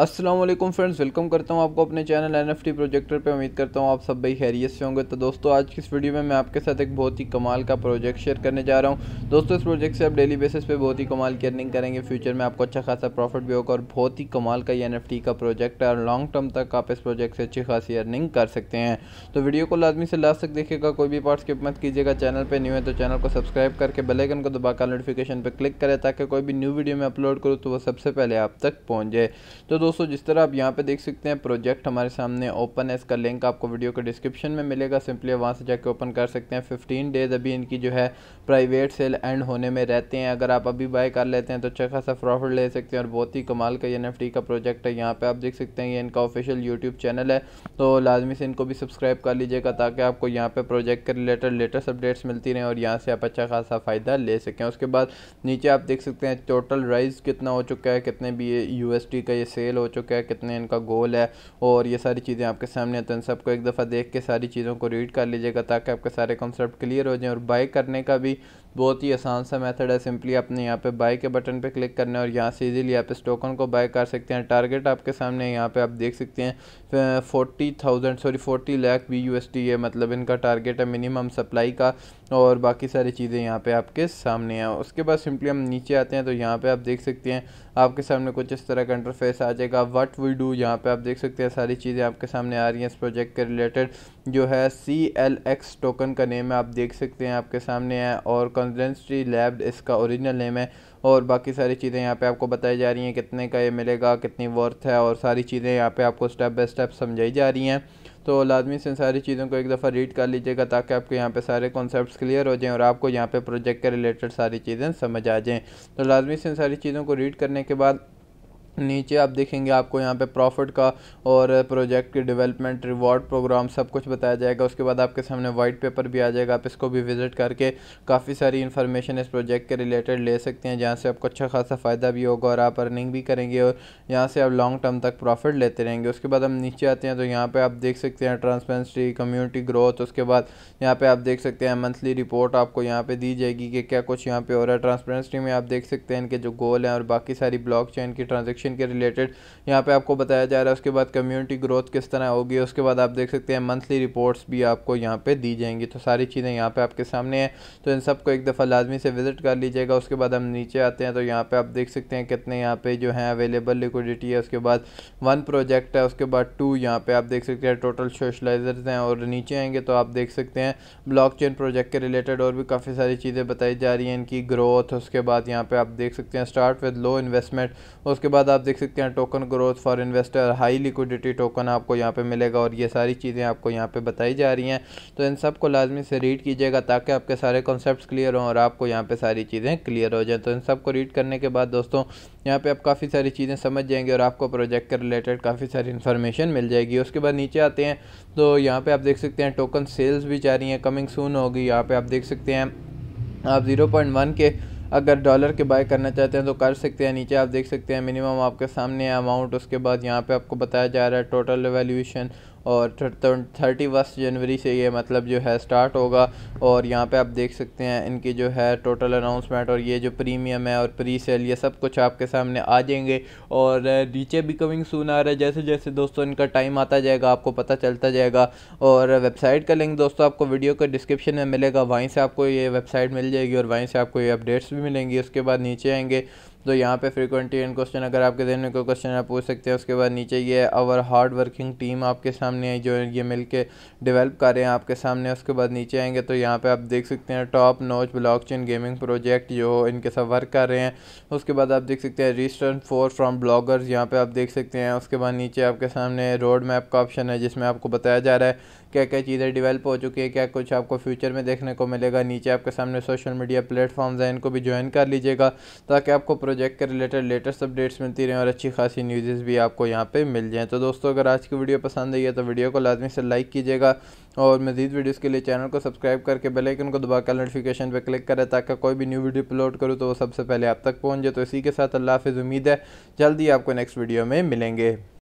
Aslam friends welcome करता हूँ आपको अपने channel N F T projector पर उम्मीद करता हूँ आप सब भाई खैरियत से होंगे तो दोस्तों आज की इस वीडियो में मैं आपके साथ एक बहुत ही कमाल का प्रोजेक्ट शेयर करने जा रहा हूँ दोस्तों इस प्रोजेक्ट से आप डेली बेसिस पे बहुत ही कमाल की अर्निंग करेंगे फ्यूचर में आपको अच्छा खासा प्रॉफिट भी होगा और बहुत ही कमाल का ये एन एफ टी का प्रोजेक्ट है और लॉन्ग टर्म तक आप इस प्रोजेक्ट से अच्छी खासी अर्निंग कर सकते हैं तो वीडियो को लाजमी से लास्ट तक देखिएगा कोई भी पार्ट स्किप मत कीजिएगा चैनल पर न्यू है तो चैनल को सब्सक्राइब करके बेलाइकन को दबाकर नोटिफिकेशन पर क्लिक करें ताकि कोई भी न्यू वीडियो में अपलोड करूँ तो वो सबसे पहले आप तक पहुँच जाए तो दोस्तों जिस तरह आप यहाँ पे देख सकते हैं प्रोजेक्ट हमारे सामने ओपन है इसका लिंक आपको वीडियो के डिस्क्रिप्शन में मिलेगा सिंपली वहाँ से जाके ओपन कर सकते हैं फिफ्टीन डेज अभी इनकी जो है प्राइवेट सेल एंड होने में रहते हैं अगर आप अभी बाय कर लेते हैं तो अच्छा खासा प्रॉफिट ले सकते हैं और बहुत ही कमाल का एन का प्रोजेक्ट है यहाँ पर आप देख सकते हैं ये इनका ऑफिशियल यूट्यूब चैनल है तो लाजमी से इनको भी सब्सक्राइब कर लीजिएगा ताकि आपको यहाँ पर प्रोजेक्ट के रिलेटेड लेटेस्ट अपडेट्स मिलती रहें और यहाँ से आप अच्छा खासा फ़ायदा ले सकें उसके बाद नीचे आप देख सकते हैं टोटल राइज कितना हो चुका है कितने भी ये यू का ये सेल फेल हो चुका है कितने इनका गोल है और ये सारी चीज़ें आपके सामने आते हैं तो सबको एक दफ़ा देख के सारी चीज़ों को रीड कर लीजिएगा ताकि आपके सारे कॉन्सेप्ट क्लियर हो जाएँ और बाई करने का भी बहुत ही आसान सा मेथड है सिंपली अपने यहाँ पे बाय के बटन पे क्लिक करना है और यहाँ से इजीली आप इस टोकन को बाय कर सकते हैं टारगेट आपके सामने यहाँ पे आप देख सकते हैं forty thousand sorry forty lakh B U है मतलब इनका टारगेट है मिनिमम सप्लाई का और बाकी सारी चीज़ें यहाँ पे आपके सामने हैं उसके बाद सिंपली हम नीचे आते हैं तो यहाँ पर आप देख सकते हैं आपके सामने कुछ इस तरह का इंटरफेस आ जाएगा वट वी डू यहाँ पर आप देख सकते हैं सारी चीज़ें आपके सामने आ रही हैं इस प्रोजेक्ट के रिलेटेड जो है सी एल एक्स टोकन का नेम है आप देख सकते हैं आपके सामने है और कंजरेंसी लैब इसका ओरिजिनल नेम है और बाकी सारी चीज़ें यहाँ पे आपको बताई जा रही हैं कितने का ये मिलेगा कितनी वर्थ है और सारी चीज़ें यहाँ पे आपको स्टेप बाय स्टेप समझाई जा रही हैं तो लाजमी से सारी चीज़ों को एक दफ़ा रीड कर लीजिएगा ताकि आपके यहाँ पे सारे कॉन्सेप्ट क्लियर हो जाएँ और आपको यहाँ पे प्रोजेक्ट के रिलेटेड सारी चीज़ें समझ आ जाएँ तो लाजमी से सारी चीज़ों को रीड करने के बाद नीचे आप देखेंगे आपको यहाँ पे प्रॉफिट का और प्रोजेक्ट के डेवलपमेंट रिवॉर्ड प्रोग्राम सब कुछ बताया जाएगा उसके बाद आपके सामने वाइट पेपर भी आ जाएगा आप इसको भी विज़िट करके काफ़ी सारी इन्फॉर्मेशन इस प्रोजेक्ट के रिलेटेड ले सकते हैं जहाँ से आपको अच्छा खासा फ़ायदा भी होगा और आप अर्निंग भी करेंगे और यहाँ से आप लॉन्ग टर्म तक प्रॉफिट लेते रहेंगे उसके बाद हम नीचे आते हैं तो यहाँ पर आप देख सकते हैं ट्रांसपेरेंसी कम्यूनिटी ग्रोथ उसके बाद यहाँ पर आप देख सकते हैं मंथली रिपोर्ट आपको यहाँ पर दी जाएगी कि क्या कुछ यहाँ पर हो रहा है ट्रांसपेरेंसी में आप देख सकते हैं इनके जो गोल हैं और बाकी सारी ब्लॉक की ट्रांजेक्शन सेक्शन के रिलेटेड यहाँ पे आपको बताया जा रहा है उसके बाद कम्युनिटी ग्रोथ किस तरह होगी उसके बाद आप देख सकते हैं मंथली रिपोर्ट्स भी आपको यहाँ पे दी जाएंगी तो सारी चीज़ें यहाँ पे आपके सामने हैं तो इन सबको एक दफ़ा लाजमी से विज़िट कर लीजिएगा उसके बाद हम नीचे आते हैं तो यहाँ पर आप देख सकते हैं कितने यहाँ पे जो है अवेलेबल लिक्विडिटी है उसके बाद वन प्रोजेक्ट है उसके बाद टू यहाँ पर आप देख सकते हैं टोटल सोशलाइजर्स हैं और नीचे आएंगे तो आप देख सकते हैं ब्लॉक प्रोजेक्ट के रिलेटेड और भी काफ़ी सारी चीज़ें बताई जा रही हैं इनकी ग्रोथ उसके बाद यहाँ पे आप देख सकते हैं स्टार्ट विद लो इन्वेस्टमेंट उसके बाद आप देख सकते हैं token growth for investor high liquidity token आपको यहाँ पे मिलेगा और ये सारी चीज़ें आपको यहाँ पे बताई जा रही हैं तो इन सब को लाजमी से रीड कीजिएगा ताकि आपके सारे कॉन्सेप्ट क्लियर हों और आपको यहाँ पे सारी चीज़ें क्लियर हो जाएँ तो इन सब को रीड करने के बाद दोस्तों यहाँ पे आप काफ़ी सारी चीज़ें समझ जाएंगे और आपको प्रोजेक्ट के रिलेटेड काफ़ी सारी इन्फॉर्मेशन मिल जाएगी उसके बाद नीचे आते हैं तो यहाँ पर आप देख सकते हैं टोकन सेल्स भी जा रही हैं कमिंग सून होगी यहाँ पर आप देख सकते हैं आप ज़ीरो पॉइंट वन के अगर डॉलर के बाय करना चाहते हैं तो कर सकते हैं नीचे आप देख सकते हैं मिनिमम आपके सामने अमाउंट उसके बाद यहाँ पे आपको बताया जा रहा है टोटल वैल्यूएशन और थर्टी फर्स्ट तो जनवरी से ये मतलब जो है स्टार्ट होगा और यहाँ पे आप देख सकते हैं इनकी जो है टोटल अनाउंसमेंट और ये जो प्रीमियम है और प्री सेल ये सब कुछ आपके सामने आ जाएंगे और नीचे भी कमिंग सून आ रहा है जैसे जैसे दोस्तों इनका टाइम आता जाएगा आपको पता चलता जाएगा और वेबसाइट का लिंक दोस्तों आपको वीडियो के डिस्क्रिप्शन में मिलेगा वहीं से आपको ये वेबसाइट मिल जाएगी और वहीं से आपको ये अपडेट्स भी मिलेंगी उसके बाद नीचे आएंगे तो यहाँ पे फ्रिक्वेंटली एंड क्वेश्चन अगर आपके दिन में कोई क्वेश्चन आप पूछ सकते हैं उसके बाद नीचे ये आवर हार्ड वर्किंग टीम आपके सामने आई जो ये मिल के डिवेल्प कर रहे हैं आपके सामने उसके बाद नीचे आएंगे तो यहाँ पे आप देख सकते हैं टॉप नोच ब्लॉक चेन गेमिंग प्रोजेक्ट जो इनके साथ वर्क कर रहे हैं उसके बाद आप देख सकते हैं रिस्टर्न फोर फ्राम ब्लॉगर्स यहाँ पर आप देख सकते हैं उसके बाद नीचे आपके सामने रोड मैप का ऑप्शन है जिसमें आपको बताया जा रहा है क्या क्या चीज़ें डिवेल्प हो चुकी है क्या कुछ आपको फ्यूचर में देखने को मिलेगा नीचे आपके सामने सोशल मीडिया प्लेटफॉर्म्स हैं इनको भी ज्वाइन कर लीजिएगा ताकि आपको प्रोजेक्ट के रिलेटेड लेटेस्ट अपडेट्स मिलती रहें और अच्छी खासी न्यूज़ भी आपको यहाँ पे मिल जाएँ तो दोस्तों अगर आज की वीडियो पसंद आई है तो वीडियो को लाजमी से लाइक कीजिएगा और मजीद वीडियोस के लिए चैनल को सब्सक्राइब करके बेल आइकन को दबाकर नोटिफिकेशन पर क्लिक करें ताकि कोई भी न्यू वीडियो अपलोड करूँ तो वो सबसे पहले आप तक पहुँच जाए तो इसी के साथ अल्लाह हाफिज़ उम्मीद है जल्दी आपको नेक्स्ट वीडियो में मिलेंगे